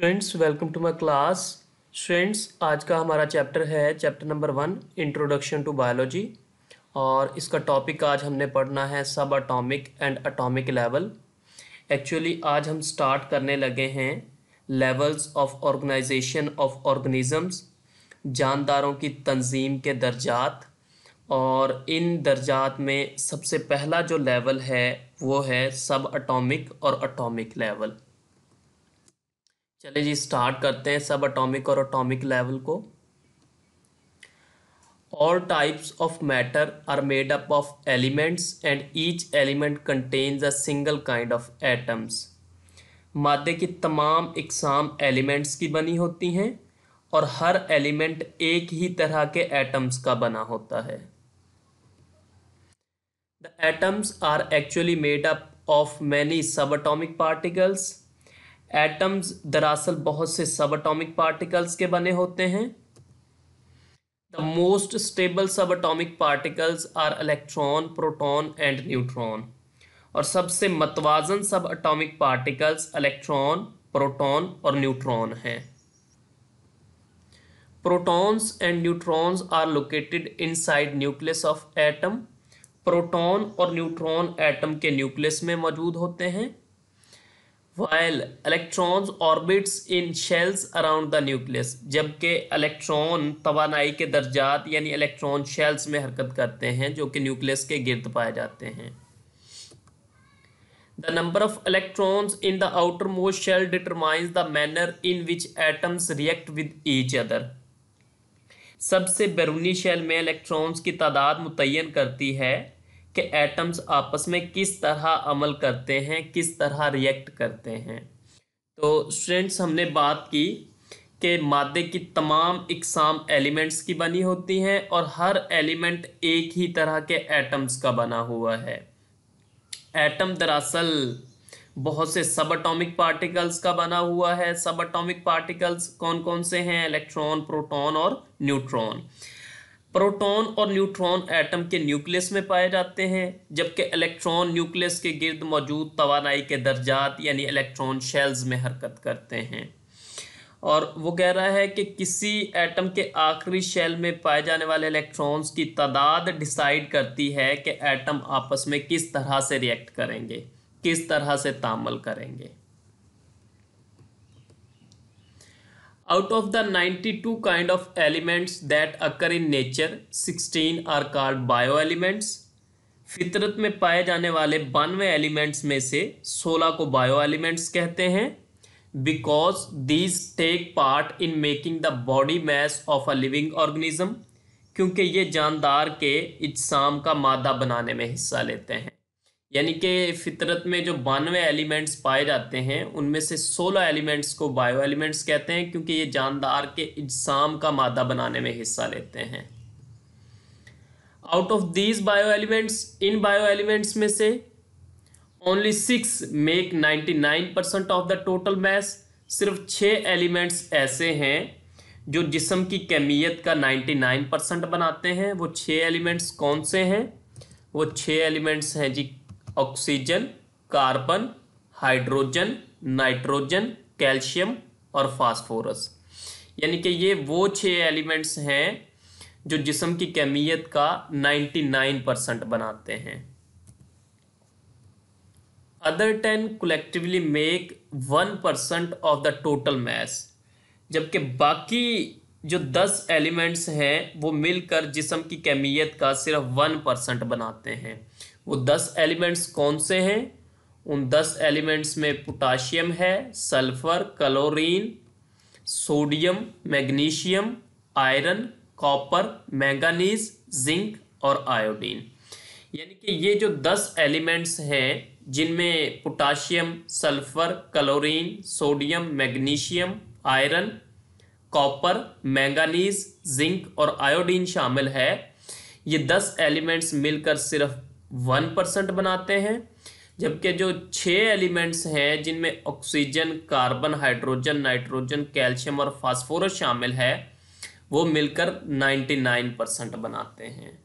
Students welcome to my class students आज का हमारा चैप्टर है chapter number one introduction to biology और इसका टॉपिक आज हमने पढ़ना है subatomic and atomic level actually आज हम स्टार्ट करने लगे हैं levels of organization of organisms जानदारों की तंजीम के दर्जात और इन दर्जात में सबसे पहला जो लेवल है वो है सब अटोमिक और अटोमिक लेवल चले जी स्टार्ट करते हैं सब अटोमिक और अटोमिक लेवल को all types of matter are made up of elements and each element contains a single kind of atoms मादे की तमाम इकसाम एलिमेंट्स की बनी होती हैं और हर एलिमेंट एक ही तरह के एटम्स का बना होता है the atoms are actually made up of many subatomic particles atoms दरअसल बहुत से सब अटोमिक पार्टिकल्स के बने होते हैं the most stable subatomic particles are electron proton and neutron और सबसे मतवाजन subatomic particles electron proton और न्यूट्रॉन हैं protons and neutrons are located inside nucleus of atom proton और न्यूट्रॉन एटम के न्यूक्लियस में मौजूद होते हैं while electrons orbits in shells around the nucleus जबकि इलेक्ट्रॉन तोानाई के दर्जात यानी इलेक्ट्रॉन शेल्स में हरकत करते हैं जो कि न्यूक्लियस के गिरद पाए जाते हैं the number of electrons in the outermost shell determines the manner in which atoms react with each other सबसे बैरूनी शेल में इलेक्ट्रॉन्स की तादाद मुतन करती है कि एटम्स आपस में किस तरह अमल करते हैं किस तरह रिएक्ट करते हैं तो स्टूडेंट्स हमने बात की कि मादे की तमाम इकसाम एलिमेंट्स की बनी होती हैं और हर एलिमेंट एक ही तरह के एटम्स का बना हुआ है एटम दरअसल बहुत से सब अटोमिक पार्टिकल्स का बना हुआ है सब अटोमिक पार्टिकल्स कौन कौन से हैं इलेक्ट्रॉन प्रोटॉन और न्यूट्रॉन प्रोटॉन और न्यूट्रॉन एटम के न्यूक्लियस में पाए जाते हैं जबकि इलेक्ट्रॉन न्यूक्लियस के गिर्द मौजूद तोानाई के दर्जात यानी इलेक्ट्रॉन शेल्स में हरकत करते हैं और वो कह रहा है कि किसी एटम के आखिरी शेल में पाए जाने वाले इलेक्ट्रॉन्स की तादाद डिसाइड करती है कि एटम आपस में किस तरह से रिएक्ट करेंगे किस तरह से तामल करेंगे Out of the 92 kind of elements that occur in nature, 16 are called bioelements. फितरत में पाए जाने वाले बानवे एलिमेंट्स में से 16 को बायो एलिमेंट्स कहते हैं because these take part in making the body mass of a living organism क्योंकि ये जानदार के इज्साम का मादा बनाने में हिस्सा लेते हैं यानी कि फितरत में जो बानवे एलिमेंट्स पाए जाते हैं उनमें से सोलह एलिमेंट्स को बायो एलिमेंट्स कहते हैं क्योंकि ये जानदार के इजसाम का मादा बनाने में हिस्सा लेते हैं out of these bioelements इन बायो एलिमेंट्स में से only six make ninety nine percent of the total mass सिर्फ छः एलिमेंट्स ऐसे हैं जो जिसम की कैमियत का नाइन्टी नाइन परसेंट बनाते हैं वो छः एलिमेंट्स कौन से हैं वो छः एलिमेंट्स हैं जी oxygen carbon hydrogen nitrogen calcium और फास्फोरस यानी कि ये वो छह एलिमेंट्स हैं जो जिसम की कैमियत का 99 परसेंट बनाते हैं other ten collectively make one percent of the total mass जबकि बाकी जो दस एलिमेंट्स हैं वो मिलकर जिसम की कैमियत का सिर्फ वन परसेंट बनाते हैं वो दस एलिमेंट्स कौन से हैं उन दस एलिमेंट्स में पोटाशियम है sulphur chlorine sodium magnesium iron copper manganese zinc और आयोडीन यानी कि ये जो दस एलिमेंट्स हैं जिनमें potassium sulphur chlorine sodium magnesium iron copper manganese zinc और आयोडीन शामिल है ये दस एलिमेंट्स मिलकर सिर्फ वन परसेंट बनाते हैं जबकि जो छह एलिमेंट्स हैं जिनमें oxygen carbon hydrogen nitrogen calcium और फास्फोरस शामिल है वो मिलकर नाइन्टी नाइन परसेंट बनाते हैं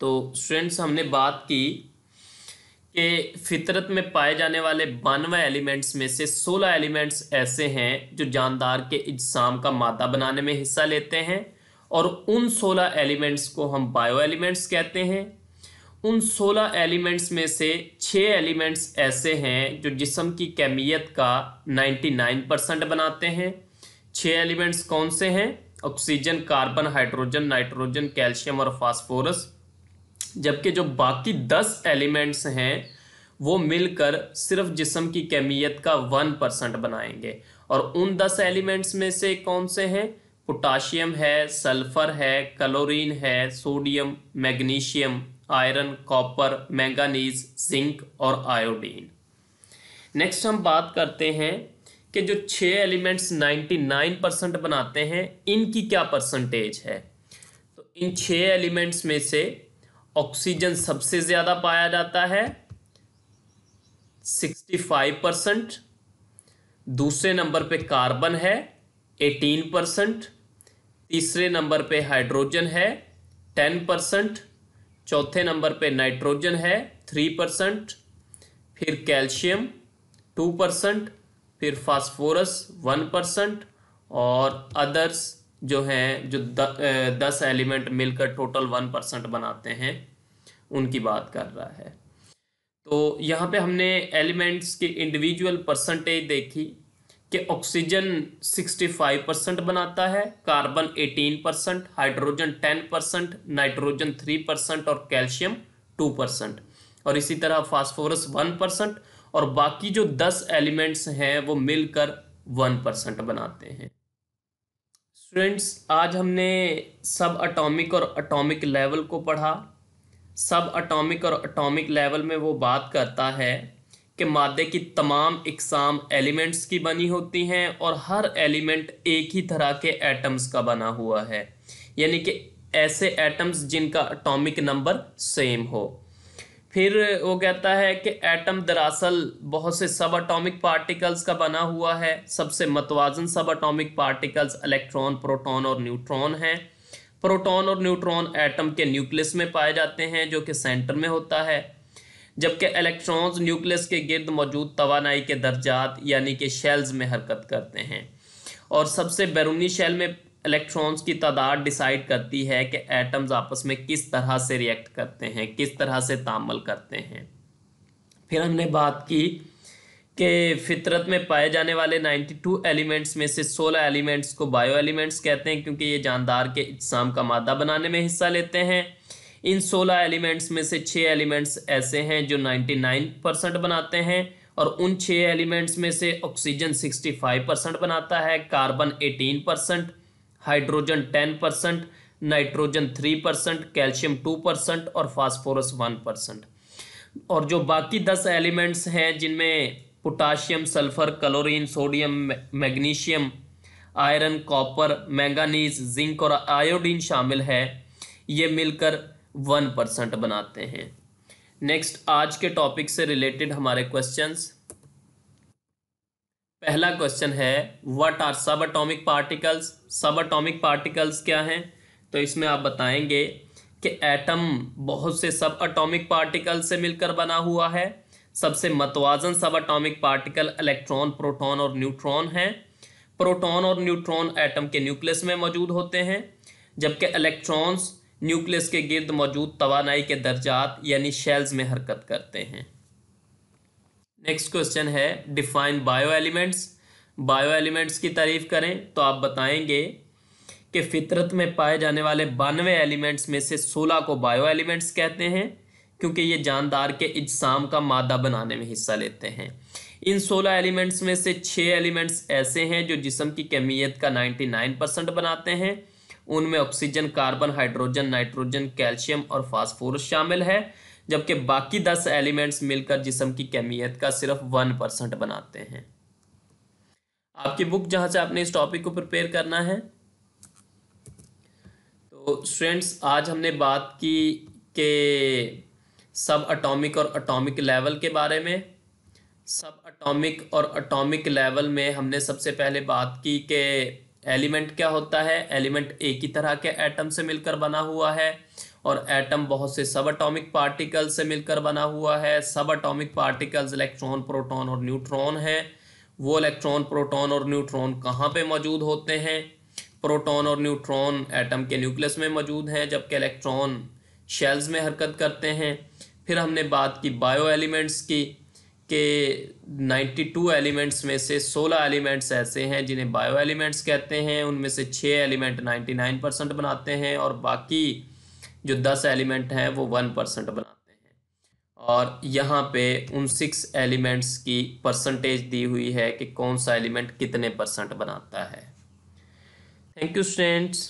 तो स्टूडेंट्स हमने बात की कि फितरत में पाए जाने वाले बानवे एलिमेंट्स में से सोलह एलिमेंट्स ऐसे हैं जो जानदार के इजसाम का मादा बनाने में हिस्सा लेते हैं और उन सोलह एलिमेंट्स को हम बायो एलिमेंट्स कहते हैं उन 16 एलिमेंट्स में से 6 एलिमेंट्स ऐसे हैं जो जिसम की कैमियत का 99 परसेंट बनाते हैं 6 एलिमेंट्स कौन से हैं oxygen carbon hydrogen nitrogen calcium और फास्फोरस जबकि जो बाकी 10 एलिमेंट्स हैं वो मिलकर सिर्फ जिसम की कैमियत का 1 परसेंट बनाएंगे और उन 10 एलिमेंट्स में से कौन से हैं पोटाशियम है सल्फर है क्लोरीन है sodium magnesium iron copper manganese zinc और आयोडीन नेक्स्ट हम बात करते हैं कि जो छह एलिमेंट्स 99 परसेंट बनाते हैं इनकी क्या परसेंटेज है तो इन छह एलिमेंट्स में से ऑक्सीजन सबसे ज़्यादा पाया जाता है 65 परसेंट दूसरे नंबर पे कार्बन है 18 परसेंट तीसरे नंबर पे हाइड्रोजन है 10 परसेंट चौथे नंबर पे नाइट्रोजन है थ्री परसेंट फिर कैल्शियम टू परसेंट फिर फास्फोरस वन परसेंट और अदर्स जो हैं जो द, दस एलिमेंट मिलकर टोटल वन परसेंट बनाते हैं उनकी बात कर रहा है तो यहाँ पे हमने एलिमेंट्स की इंडिविजुअल परसेंटेज देखी कि ऑक्सीजन 65 परसेंट बनाता है carbon 18 percent hydrogen 10 percent nitrogen 3 percent और कैल्शियम 2 परसेंट और इसी तरह फास्फोरस 1 परसेंट और बाकी जो 10 एलिमेंट्स हैं वो मिलकर 1 परसेंट बनाते हैं स्टूडेंट्स आज हमने सब अटोमिक और अटोमिक लेवल को पढ़ा सब अटोमिक और अटोमिक लेवल में वो बात करता है कि मादे की तमाम इकसाम एलिमेंट्स की बनी होती हैं और हर एलिमेंट एक ही तरह के एटम्स का बना हुआ है यानी कि ऐसे एटम्स जिनका अटोमिक नंबर सेम हो फिर वो कहता है कि एटम दरअसल बहुत से सब अटोमिक पार्टिकल्स का बना हुआ है सबसे मतवाजन subatomic particles electron proton और न्यूट्रॉन हैं प्रोटॉन और न्यूट्रॉन एटम के न्यूक्लियस में पाए जाते हैं जो कि सेंटर में होता है जबकि इलेक्ट्रॉन्स न्यूक्लियस के गिर्द मौजूद तोानाई के दर्जात यानी कि शेल्स में हरकत करते हैं और सबसे बैरूनी शेल में इलेक्ट्रॉन्स की तादाद डिसाइड करती है कि एटम्स आपस में किस तरह से रिएक्ट करते हैं किस तरह से तामल करते हैं फिर हमने बात की कि फितरत में पाए जाने वाले 92 एलिमेंट्स में से 16 एलिमेंट्स को बायो एलिमेंट्स कहते हैं क्योंकि ये जानदार के इज्साम का मादा बनाने में हिस्सा लेते हैं इन 16 एलिमेंट्स में से 6 एलिमेंट्स ऐसे हैं जो 99 परसेंट बनाते हैं और उन 6 एलिमेंट्स में से ऑक्सीजन 65 परसेंट बनाता है carbon 18 percent hydrogen 10 percent nitrogen 3 percent calcium 2 percent और फास्फोरस 1 परसेंट और जो बाकी दस एलिमेंट्स हैं जिनमें potassium sulphur chlorine sodium magnesium iron copper manganese zinc और आयोडीन शामिल है ये मिलकर वन परसेंट बनाते हैं नेक्स्ट आज के टॉपिक से रिलेटेड हमारे क्वेश्चंस पहला क्वेश्चन है what are subatomic particles subatomic particles क्या हैं तो इसमें आप बताएंगे कि एटम बहुत से सब अटोमिक पार्टिकल से मिलकर बना हुआ है सबसे मतवाजन subatomic particle electron proton और न्यूट्रॉन हैं प्रोटॉन और न्यूट्रॉन एटम के न्यूक्लियस में मौजूद होते हैं जबकि इलेक्ट्रॉन्स न्यूक्लियस के गिर्द मौजूद तोानाई के दर्जात यानी शेल्स में हरकत करते हैं नेक्स्ट क्वेश्चन है define bioelements bioelements की तारीफ करें तो आप बताएंगे कि फितरत में पाए जाने वाले बानवे एलिमेंट्स में से सोलह को बायो एलिमेंट्स कहते हैं क्योंकि ये जानदार के इजसाम का मादा बनाने में हिस्सा लेते हैं इन सोलह एलिमेंट्स में से छः एलिमेंट्स ऐसे हैं जो जिसम की कमियत का नाइन्टी नाइन परसेंट बनाते हैं उनमें oxygen carbon hydrogen nitrogen calcium और फास्फोरस शामिल है जबकि बाकी दस एलिमेंट्स मिलकर जिसम की कैमियत का सिर्फ वन परसेंट बनाते हैं आपकी बुक जहां से आपने इस टॉपिक को प्रिपेयर करना है तो स्टूडेंट्स आज हमने बात की के सब अटोमिक और अटोमिक लेवल के बारे में सब अटोमिक और अटोमिक लेवल में हमने सबसे पहले बात की के एलिमेंट क्या होता है एलिमेंट एक ही तरह के एटम से मिलकर बना हुआ है और एटम बहुत से सब अटोमिक पार्टिकल से मिलकर बना हुआ है subatomic particles electron proton और न्यूट्रॉन हैं वो इलेक्ट्रॉन प्रोटॉन और न्यूट्रॉन कहाँ पे मौजूद होते हैं प्रोटॉन और न्यूट्रॉन एटम के न्यूक्लियस में मौजूद हैं जबकि इलेक्ट्रॉन शेल्स में हरकत करते हैं फिर हमने बात की बायो एलिमेंट्स की के 92 एलिमेंट्स में से 16 एलिमेंट्स ऐसे हैं जिन्हें बायो एलिमेंट्स कहते हैं उनमें से 6 एलिमेंट 99 परसेंट बनाते हैं और बाकी जो 10 एलिमेंट हैं वो 1 परसेंट बनाते हैं और यहाँ पे उन सिक्स एलिमेंट्स की परसेंटेज दी हुई है कि कौन सा एलिमेंट कितने परसेंट बनाता है थैंक यू स्टूडेंट्स